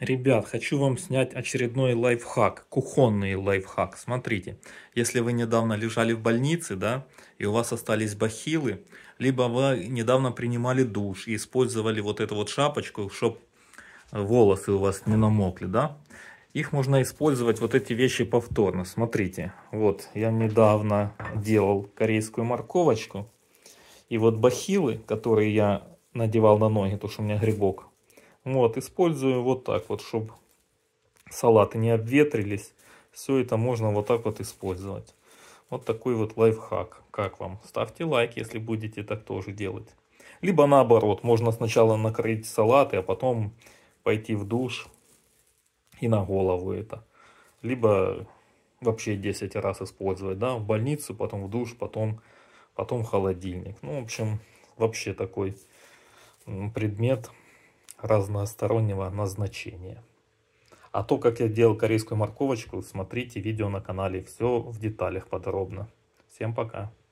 Ребят, хочу вам снять очередной лайфхак, кухонный лайфхак. Смотрите, если вы недавно лежали в больнице, да, и у вас остались бахилы, либо вы недавно принимали душ и использовали вот эту вот шапочку, чтобы э, волосы у вас не намокли, да, их можно использовать, вот эти вещи повторно. Смотрите, вот я недавно делал корейскую морковочку, и вот бахилы, которые я надевал на ноги, то что у меня грибок, вот, использую вот так вот, чтобы салаты не обветрились. Все это можно вот так вот использовать. Вот такой вот лайфхак. Как вам? Ставьте лайк, если будете так тоже делать. Либо наоборот, можно сначала накрыть салаты, а потом пойти в душ и на голову это. Либо вообще 10 раз использовать, да, в больницу, потом в душ, потом, потом в холодильник. Ну, в общем, вообще такой предмет – разностороннего назначения. А то, как я делал корейскую морковочку, смотрите видео на канале. Все в деталях подробно. Всем пока.